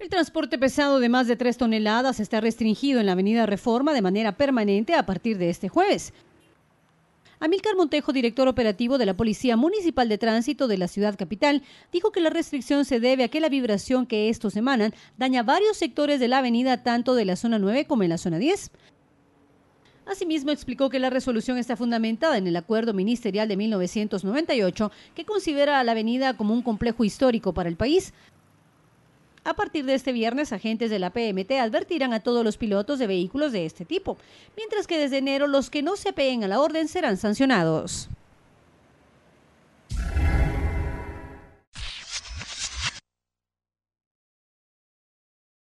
El transporte pesado de más de 3 toneladas está restringido en la Avenida Reforma de manera permanente a partir de este jueves. Amílcar Montejo, director operativo de la Policía Municipal de Tránsito de la ciudad capital, dijo que la restricción se debe a que la vibración que estos emanan daña varios sectores de la avenida, tanto de la zona 9 como en la zona 10. Asimismo, explicó que la resolución está fundamentada en el acuerdo ministerial de 1998, que considera a la avenida como un complejo histórico para el país, a partir de este viernes, agentes de la PMT advertirán a todos los pilotos de vehículos de este tipo, mientras que desde enero los que no se apeguen a la orden serán sancionados.